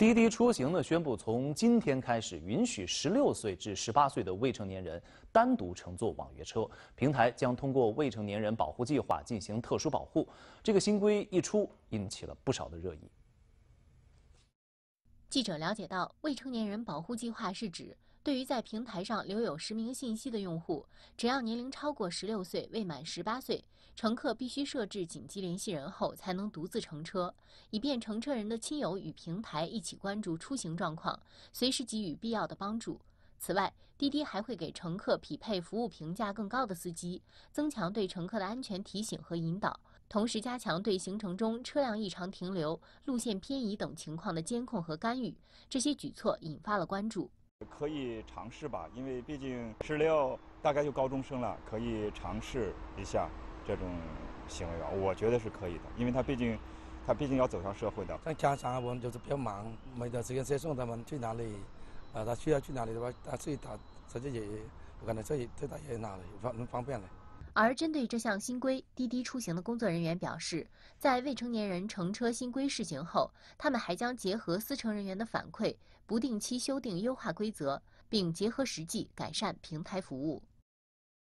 滴滴出行呢宣布，从今天开始允许十六岁至十八岁的未成年人单独乘坐网约车，平台将通过未成年人保护计划进行特殊保护。这个新规一出，引起了不少的热议。记者了解到，未成年人保护计划是指。对于在平台上留有实名信息的用户，只要年龄超过十六岁未满十八岁，乘客必须设置紧急联系人后才能独自乘车，以便乘车人的亲友与平台一起关注出行状况，随时给予必要的帮助。此外，滴滴还会给乘客匹配服务评价更高的司机，增强对乘客的安全提醒和引导，同时加强对行程中车辆异常停留、路线偏移等情况的监控和干预。这些举措引发了关注。可以尝试吧，因为毕竟十六，大概就高中生了，可以尝试一下这种行为吧。我觉得是可以的，因为他毕竟，他毕竟要走向社会的。家常我们就是比较忙，没得时间接送他们去哪里。啊，他需要去哪里的话，他自己他直接也，我感觉这也这大也哪里方很方便的。而针对这项新规，滴滴出行的工作人员表示，在未成年人乘车新规试行后，他们还将结合司乘人员的反馈，不定期修订优化规则，并结合实际改善平台服务。